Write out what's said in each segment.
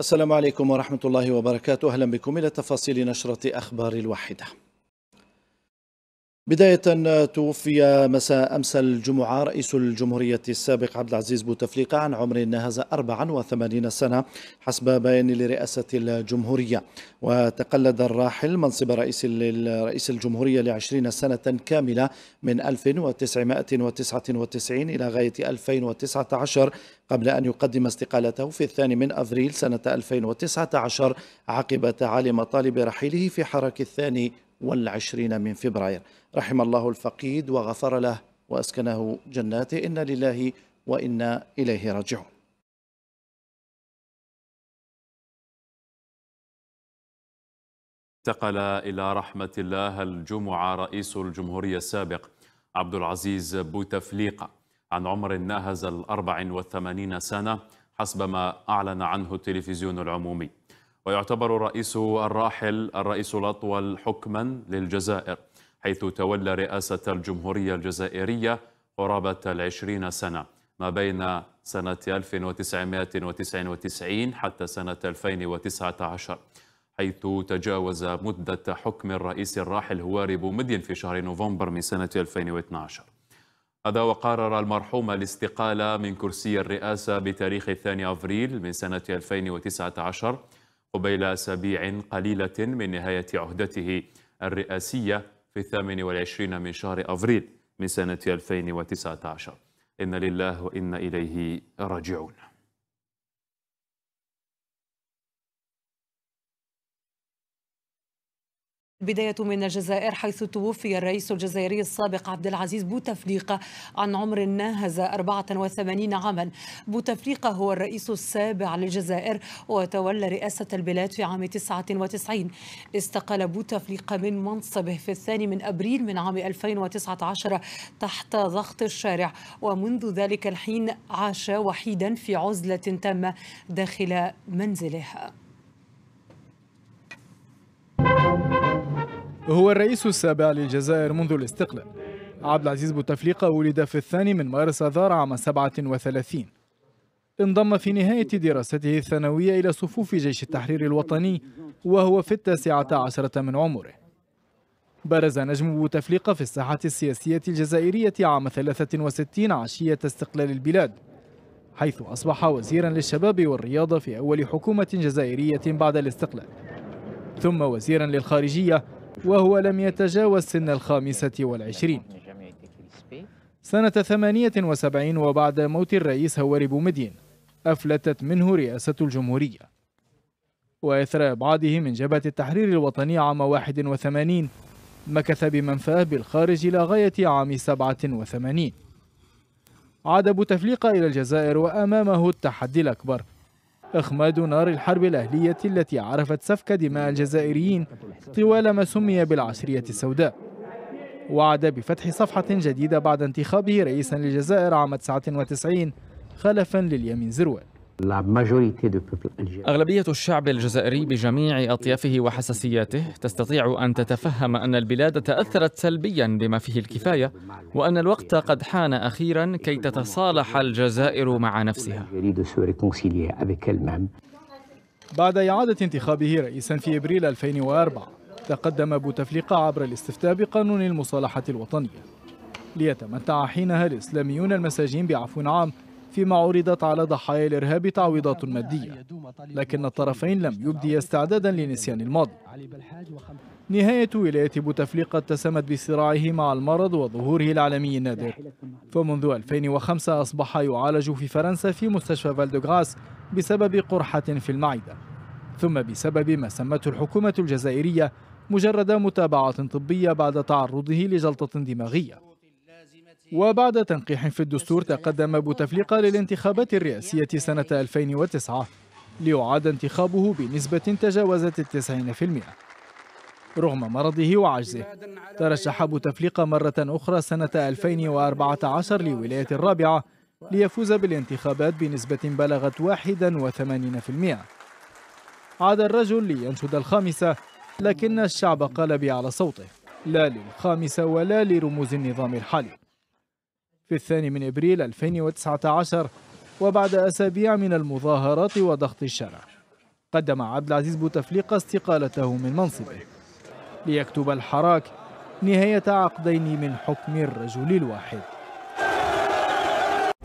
السلام عليكم ورحمة الله وبركاته أهلا بكم إلى تفاصيل نشرة أخبار الواحدة بداية توفي مساء أمس الجمعة رئيس الجمهورية السابق عبد العزيز بوتفليقة عن عمر نهز 84 سنة حسب بيان لرئاسة الجمهورية وتقلد الراحل منصب رئيس رئيس الجمهورية لعشرين سنة كاملة من 1999 إلى غاية 2019 قبل أن يقدم استقالته في الثاني من أفريل سنة 2019 عقب تعالي مطالب رحيله في حراك الثاني والعشرين من فبراير رحم الله الفقيد وغفر له وأسكنه جناته إنا لله وإنا إليه راجعون انتقل إلى رحمة الله الجمعة رئيس الجمهورية السابق عبد العزيز بوتفليقة عن عمر ناهز الأربع وثمانين سنة حسب ما أعلن عنه التلفزيون العمومي ويعتبر الرئيس الراحل الرئيس الأطول حكما للجزائر حيث تولى رئاسة الجمهورية الجزائرية قرابة العشرين سنة ما بين سنة 1999 حتى سنة 2019 حيث تجاوز مدة حكم الرئيس الراحل هواري بومدين في شهر نوفمبر من سنة 2012 هذا وقرر المرحوم الاستقالة من كرسي الرئاسة بتاريخ 2 أفريل من سنة 2019 قبيل أسابيع قليلة من نهاية عهدته الرئاسية في الثامن والعشرين من شهر أفريل من سنة 2019 إن لله وإن إليه راجعون بداية من الجزائر حيث توفي الرئيس الجزائري السابق عبد العزيز بوتفليقة عن عمر ناهز 84 عاما بوتفليقة هو الرئيس السابع للجزائر وتولى رئاسة البلاد في عام 99 استقال بوتفليقة من منصبه في الثاني من أبريل من عام 2019 تحت ضغط الشارع ومنذ ذلك الحين عاش وحيدا في عزلة تامة داخل منزله هو الرئيس السابع للجزائر منذ الاستقلال عبد العزيز بوتفليقة ولد في الثاني من مارس آذار عام 37 انضم في نهاية دراسته الثانوية إلى صفوف جيش التحرير الوطني وهو في التاسعة عشرة من عمره برز نجم بوتفليقة في الساحة السياسية الجزائرية عام 63 عشية استقلال البلاد حيث أصبح وزيرا للشباب والرياضة في أول حكومة جزائرية بعد الاستقلال ثم وزيرا للخارجية وهو لم يتجاوز سن الخامسة والعشرين سنة 78 وبعد موت الرئيس هواري بومدين أفلتت منه رئاسة الجمهورية وإثر إبعاده من جبهة التحرير الوطني عام 81 مكث بمنفاه بالخارج إلى غاية عام 87 عاد بوتفليقة إلى الجزائر وأمامه التحدي الأكبر إخماد نار الحرب الأهلية التي عرفت سفك دماء الجزائريين طوال ما سمي بالعشرية السوداء وعد بفتح صفحة جديدة بعد انتخابه رئيسا للجزائر عام 99 خلفا لليمين زروال أغلبية الشعب الجزائري بجميع أطيافه وحساسياته تستطيع أن تتفهم أن البلاد تأثرت سلبيا بما فيه الكفاية وأن الوقت قد حان أخيرا كي تتصالح الجزائر مع نفسها بعد إعادة انتخابه رئيسا في إبريل 2004 تقدم بوتفليقة عبر الاستفتاء بقانون المصالحة الوطنية ليتمتع حينها الإسلاميون المساجين بعفو عام فيما عرضت على ضحايا الإرهاب تعويضات مادية لكن الطرفين لم يبديا استعدادا لنسيان الماضي نهاية ولاية بوتفليقة اتسمت بصراعه مع المرض وظهوره العالمي النادر فمنذ 2005 أصبح يعالج في فرنسا في مستشفى فالدوغراس بسبب قرحة في المعدة ثم بسبب ما سمته الحكومة الجزائرية مجرد متابعة طبية بعد تعرضه لجلطة دماغية وبعد تنقيح في الدستور تقدم بوتفليقة للانتخابات الرئاسية سنة 2009 ليعاد انتخابه بنسبة تجاوزت 90% رغم مرضه وعجزه ترشح بوتفليقة مرة أخرى سنة 2014 لولاية الرابعة ليفوز بالانتخابات بنسبة بلغت 81% عاد الرجل لينشد الخامسة لكن الشعب قال على صوته لا للخامسة ولا لرموز النظام الحالي في الثاني من إبريل 2019 وبعد أسابيع من المظاهرات وضغط الشارع قدم عبد العزيز بوتفليقة استقالته من منصبه ليكتب الحراك نهاية عقدين من حكم الرجل الواحد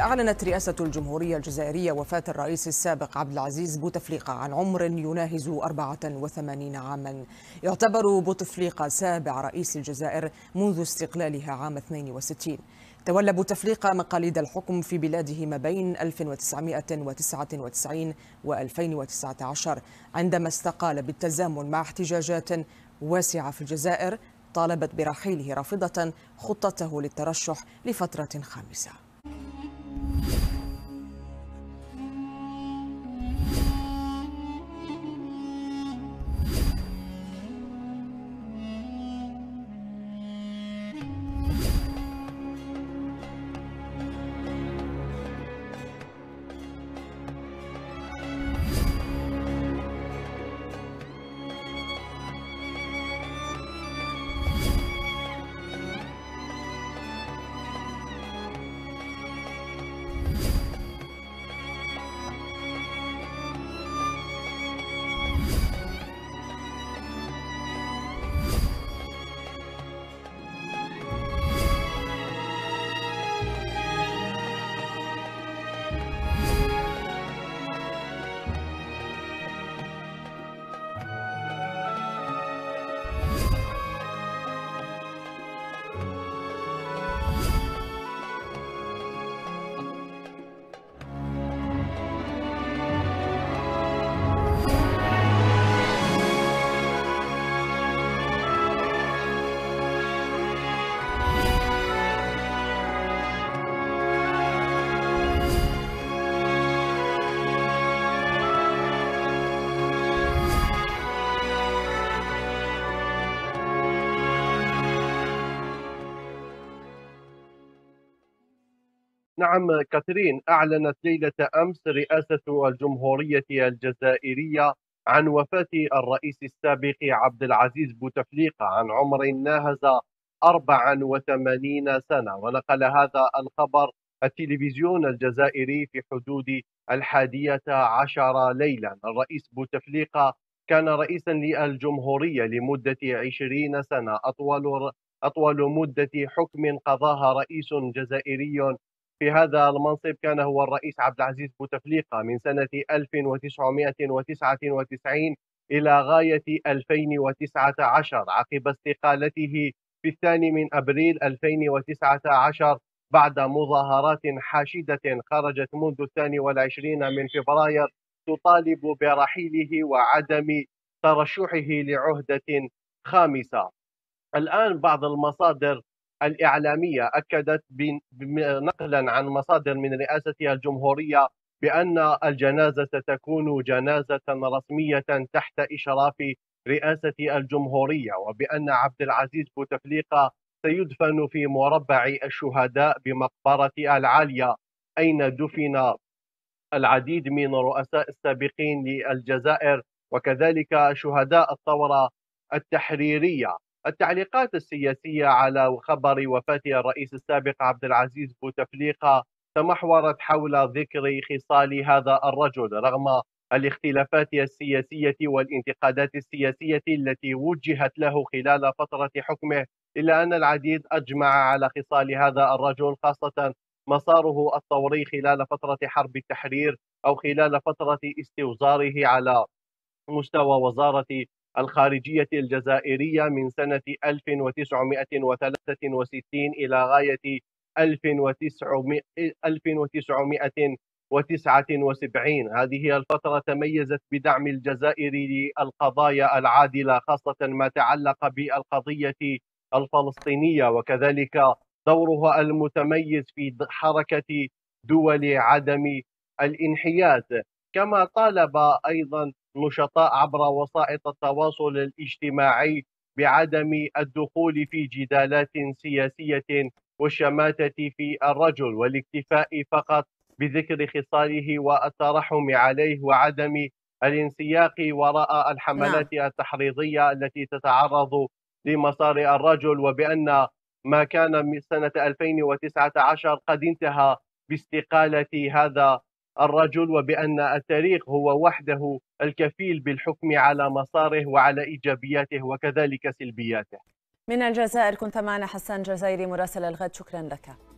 أعلنت رئاسة الجمهورية الجزائرية وفاة الرئيس السابق عبد العزيز بوتفليقة عن عمر يناهز 84 عاما يعتبر بوتفليقة سابع رئيس الجزائر منذ استقلالها عام 62 تولى بوتفليقة مقاليد الحكم في بلاده ما بين 1999 و 2019 عندما استقال بالتزامن مع احتجاجات واسعة في الجزائر طالبت برحيله رافضة خطته للترشح لفترة خامسة نعم كاترين أعلنت ليلة أمس رئاسة الجمهورية الجزائرية عن وفاة الرئيس السابق عبد العزيز بوتفليقة عن عمر ناهز 84 سنة ونقل هذا الخبر التلفزيون الجزائري في حدود الحادية عشر ليلا الرئيس بوتفليقة كان رئيسا للجمهورية لمدة 20 سنة أطول أطول مدة حكم قضاها رئيس جزائري في هذا المنصب كان هو الرئيس عبد العزيز بوتفليقة من سنة 1999 إلى غاية 2019 عقب استقالته في الثاني من أبريل 2019 بعد مظاهرات حاشدة خرجت منذ الثاني والعشرين من فبراير تطالب برحيله وعدم ترشحه لعهدة خامسة الآن بعض المصادر الإعلامية أكدت نقلا عن مصادر من رئاستها الجمهورية بأن الجنازة ستكون جنازة رسمية تحت إشراف رئاسة الجمهورية وبأن عبد العزيز بوتفليقة سيدفن في مربع الشهداء بمقبرة العالية أين دفن العديد من الرؤساء السابقين للجزائر وكذلك شهداء الثورة التحريرية التعليقات السياسية على خبر وفاة الرئيس السابق عبد العزيز بوتفليقة تمحورت حول ذكر خصال هذا الرجل رغم الاختلافات السياسية والانتقادات السياسية التي وجهت له خلال فترة حكمه إلا أن العديد أجمع على خصال هذا الرجل خاصة مساره الثوري خلال فترة حرب التحرير أو خلال فترة استوزاره على مستوى وزارة الخارجية الجزائرية من سنة 1963 إلى غاية 1979 هذه الفترة تميزت بدعم الجزائر للقضايا العادلة خاصة ما تعلق بالقضية الفلسطينية وكذلك دورها المتميز في حركة دول عدم الانحياز كما طالب ايضا نشطاء عبر وسائط التواصل الاجتماعي بعدم الدخول في جدالات سياسيه والشماته في الرجل والاكتفاء فقط بذكر خصاله والترحم عليه وعدم الانسياق وراء الحملات نعم. التحريضيه التي تتعرض لمسار الرجل وبان ما كان من سنه 2019 قد انتهى باستقاله هذا الرجل وبان التاريخ هو وحده الكفيل بالحكم على مساره وعلى ايجابياته وكذلك سلبياته. من الجزائر كنت معنا حسان جزائري مراسل الغد شكرا لك.